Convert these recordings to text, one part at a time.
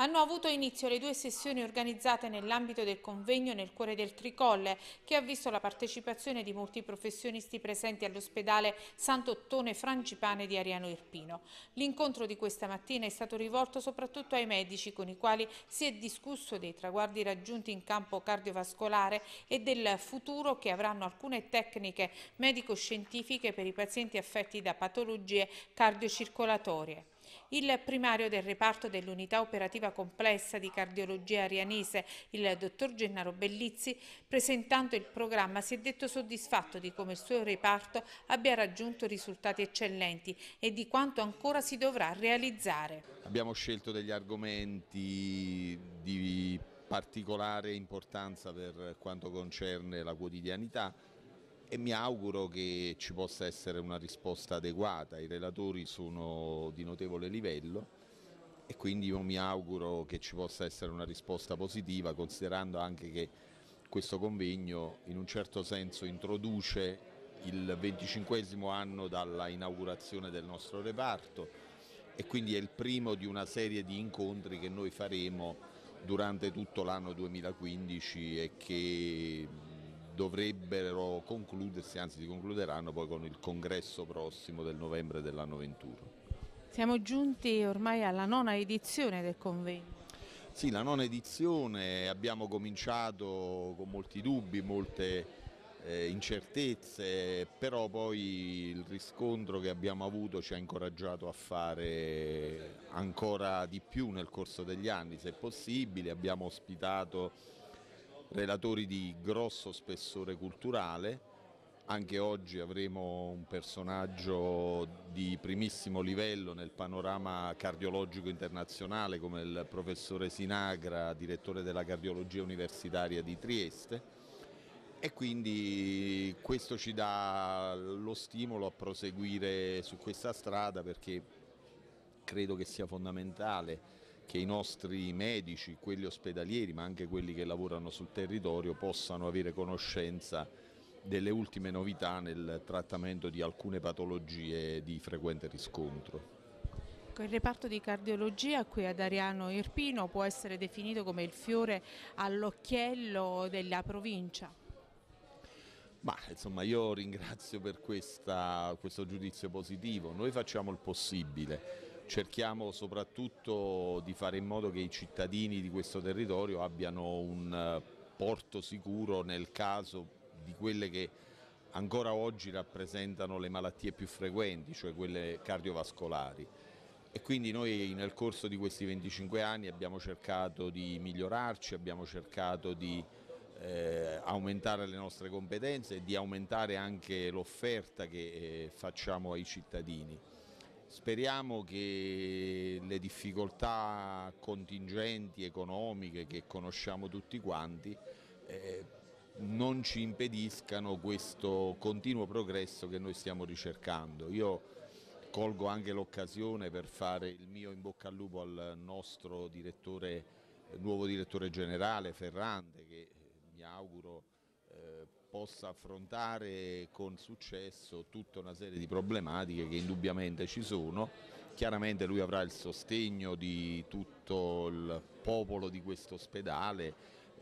Hanno avuto inizio le due sessioni organizzate nell'ambito del convegno nel cuore del Tricolle, che ha visto la partecipazione di molti professionisti presenti all'ospedale Sant'Ottone Francipane di Ariano Irpino. L'incontro di questa mattina è stato rivolto soprattutto ai medici con i quali si è discusso dei traguardi raggiunti in campo cardiovascolare e del futuro che avranno alcune tecniche medico-scientifiche per i pazienti affetti da patologie cardiocircolatorie. Il primario del reparto dell'unità operativa complessa di cardiologia arianese, il dottor Gennaro Bellizzi, presentando il programma si è detto soddisfatto di come il suo reparto abbia raggiunto risultati eccellenti e di quanto ancora si dovrà realizzare. Abbiamo scelto degli argomenti di particolare importanza per quanto concerne la quotidianità e mi auguro che ci possa essere una risposta adeguata. I relatori sono di notevole livello e quindi io mi auguro che ci possa essere una risposta positiva considerando anche che questo convegno in un certo senso introduce il venticinquesimo anno dalla inaugurazione del nostro reparto e quindi è il primo di una serie di incontri che noi faremo durante tutto l'anno 2015 e che dovrebbero concludersi, anzi si concluderanno poi con il congresso prossimo del novembre dell'anno 21. Siamo giunti ormai alla nona edizione del convegno. Sì, la nona edizione abbiamo cominciato con molti dubbi, molte eh, incertezze, però poi il riscontro che abbiamo avuto ci ha incoraggiato a fare ancora di più nel corso degli anni, se possibile. Abbiamo ospitato relatori di grosso spessore culturale, anche oggi avremo un personaggio di primissimo livello nel panorama cardiologico internazionale come il professore Sinagra, direttore della cardiologia universitaria di Trieste e quindi questo ci dà lo stimolo a proseguire su questa strada perché credo che sia fondamentale che i nostri medici, quelli ospedalieri ma anche quelli che lavorano sul territorio possano avere conoscenza delle ultime novità nel trattamento di alcune patologie di frequente riscontro. Il reparto di cardiologia qui ad Ariano Irpino può essere definito come il fiore all'occhiello della provincia. Ma insomma io ringrazio per questa, questo giudizio positivo, noi facciamo il possibile cerchiamo soprattutto di fare in modo che i cittadini di questo territorio abbiano un eh, porto sicuro nel caso di quelle che ancora oggi rappresentano le malattie più frequenti, cioè quelle cardiovascolari. E quindi noi nel corso di questi 25 anni abbiamo cercato di migliorarci, abbiamo cercato di eh, aumentare le nostre competenze e di aumentare anche l'offerta che eh, facciamo ai cittadini. Speriamo che le difficoltà contingenti, economiche che conosciamo tutti quanti eh, non ci impediscano questo continuo progresso che noi stiamo ricercando. Io colgo anche l'occasione per fare il mio in bocca al lupo al nostro direttore, nuovo direttore generale Ferrante che mi auguro eh, possa affrontare con successo tutta una serie di problematiche che indubbiamente ci sono. Chiaramente lui avrà il sostegno di tutto il popolo di questo ospedale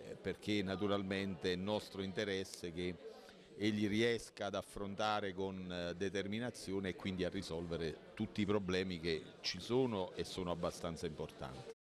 eh, perché naturalmente è nostro interesse che egli riesca ad affrontare con eh, determinazione e quindi a risolvere tutti i problemi che ci sono e sono abbastanza importanti.